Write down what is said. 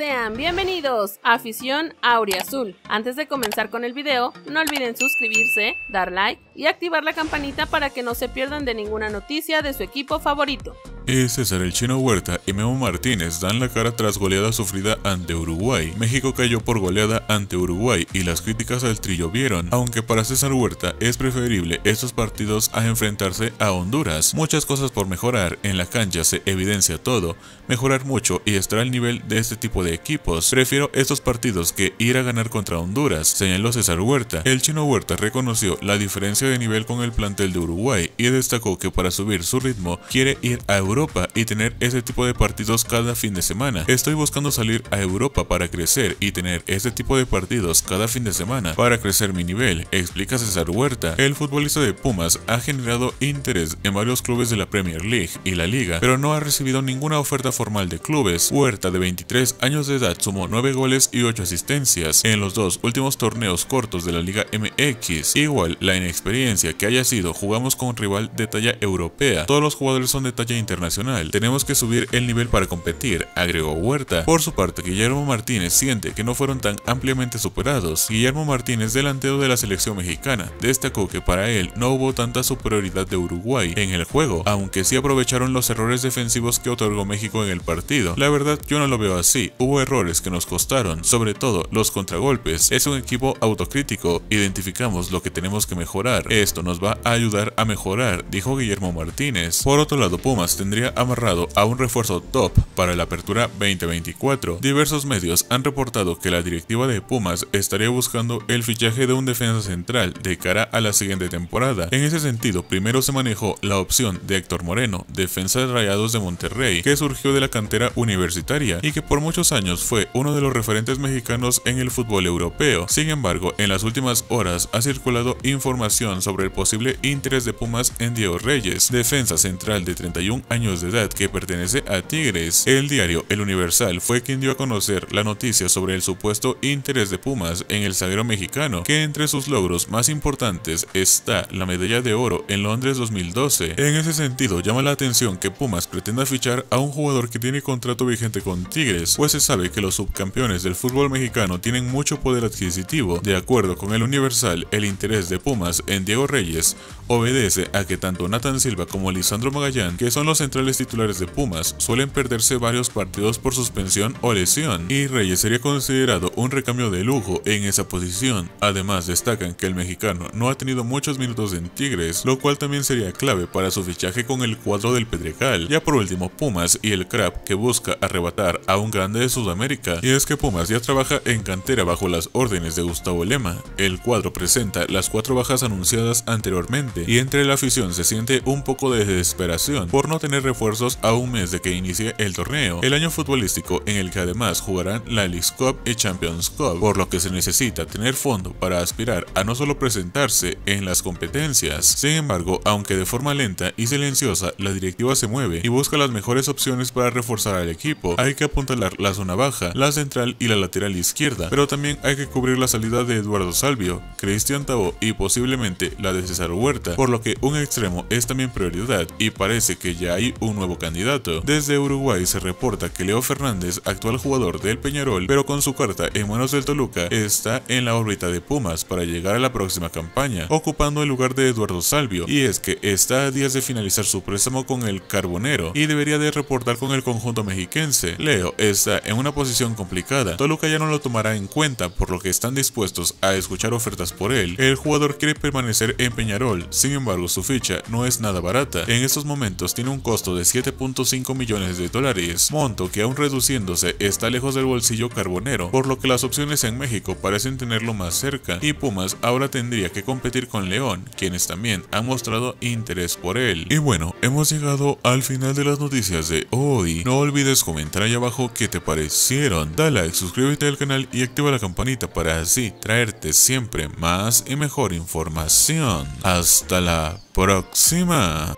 Sean bienvenidos a Afición Aurea Azul. Antes de comenzar con el video, no olviden suscribirse, dar like y activar la campanita para que no se pierdan de ninguna noticia de su equipo favorito. Eh, César El Chino Huerta y Memo Martínez dan la cara tras goleada sufrida ante Uruguay. México cayó por goleada ante Uruguay y las críticas al trillo vieron, aunque para César Huerta es preferible estos partidos a enfrentarse a Honduras. Muchas cosas por mejorar, en la cancha se evidencia todo, mejorar mucho y estar al nivel de este tipo de equipos. Prefiero estos partidos que ir a ganar contra Honduras, señaló César Huerta. El Chino Huerta reconoció la diferencia de nivel con el plantel de Uruguay y destacó que para subir su ritmo quiere ir a Europa y tener ese tipo de partidos cada fin de semana. Estoy buscando salir a Europa para crecer y tener ese tipo de partidos cada fin de semana para crecer mi nivel, explica César Huerta. El futbolista de Pumas ha generado interés en varios clubes de la Premier League y la Liga, pero no ha recibido ninguna oferta formal de clubes. Huerta, de 23 años de edad, sumó 9 goles y 8 asistencias en los dos últimos torneos cortos de la Liga MX. Igual, la inexperiencia que haya sido, jugamos con un rival de talla europea. Todos los jugadores son de talla internacional nacional. Tenemos que subir el nivel para competir, agregó Huerta. Por su parte, Guillermo Martínez siente que no fueron tan ampliamente superados. Guillermo Martínez, delantero de la selección mexicana, destacó que para él no hubo tanta superioridad de Uruguay en el juego, aunque sí aprovecharon los errores defensivos que otorgó México en el partido. La verdad yo no lo veo así, hubo errores que nos costaron, sobre todo los contragolpes. Es un equipo autocrítico, identificamos lo que tenemos que mejorar. Esto nos va a ayudar a mejorar, dijo Guillermo Martínez. Por otro lado, Pumas tendrá tendría amarrado a un refuerzo top para la apertura 2024. Diversos medios han reportado que la directiva de Pumas estaría buscando el fichaje de un defensa central de cara a la siguiente temporada. En ese sentido, primero se manejó la opción de Héctor Moreno, defensa de Rayados de Monterrey, que surgió de la cantera universitaria y que por muchos años fue uno de los referentes mexicanos en el fútbol europeo. Sin embargo, en las últimas horas ha circulado información sobre el posible interés de Pumas en Diego Reyes, defensa central de 31 años de edad que pertenece a Tigres. El diario El Universal fue quien dio a conocer la noticia sobre el supuesto interés de Pumas en el zaguero mexicano, que entre sus logros más importantes está la medalla de oro en Londres 2012. En ese sentido, llama la atención que Pumas pretenda fichar a un jugador que tiene contrato vigente con Tigres, pues se sabe que los subcampeones del fútbol mexicano tienen mucho poder adquisitivo. De acuerdo con El Universal, el interés de Pumas en Diego Reyes obedece a que tanto Nathan Silva como Lisandro Magallán, que son los centrales titulares de Pumas suelen perderse varios partidos por suspensión o lesión, y Reyes sería considerado un recambio de lujo en esa posición. Además, destacan que el mexicano no ha tenido muchos minutos en Tigres, lo cual también sería clave para su fichaje con el cuadro del Pedregal. Ya por último, Pumas y el Crab que busca arrebatar a un grande de Sudamérica, y es que Pumas ya trabaja en cantera bajo las órdenes de Gustavo Lema. El cuadro presenta las cuatro bajas anunciadas anteriormente, y entre la afición se siente un poco de desesperación por no tener refuerzos a un mes de que inicie el torneo, el año futbolístico en el que además jugarán la League Cup y Champions Cup, por lo que se necesita tener fondo para aspirar a no solo presentarse en las competencias. Sin embargo, aunque de forma lenta y silenciosa, la directiva se mueve y busca las mejores opciones para reforzar al equipo. Hay que apuntalar la zona baja, la central y la lateral izquierda, pero también hay que cubrir la salida de Eduardo Salvio, Cristian Tabó y posiblemente la de César Huerta, por lo que un extremo es también prioridad y parece que ya hay un nuevo candidato. Desde Uruguay se reporta que Leo Fernández, actual jugador del Peñarol, pero con su carta en manos del Toluca, está en la órbita de Pumas para llegar a la próxima campaña, ocupando el lugar de Eduardo Salvio, y es que está a días de finalizar su préstamo con el Carbonero y debería de reportar con el conjunto mexiquense. Leo está en una posición complicada, Toluca ya no lo tomará en cuenta por lo que están dispuestos a escuchar ofertas por él. El jugador quiere permanecer en Peñarol, sin embargo su ficha no es nada barata, en estos momentos tiene un costo de 7.5 millones de dólares, monto que aún reduciéndose está lejos del bolsillo carbonero, por lo que las opciones en México parecen tenerlo más cerca y Pumas ahora tendría que competir con León, quienes también han mostrado interés por él. Y bueno, hemos llegado al final de las noticias de hoy. No olvides comentar ahí abajo qué te parecieron. dale like, suscríbete al canal y activa la campanita para así traerte siempre más y mejor información. Hasta la próxima.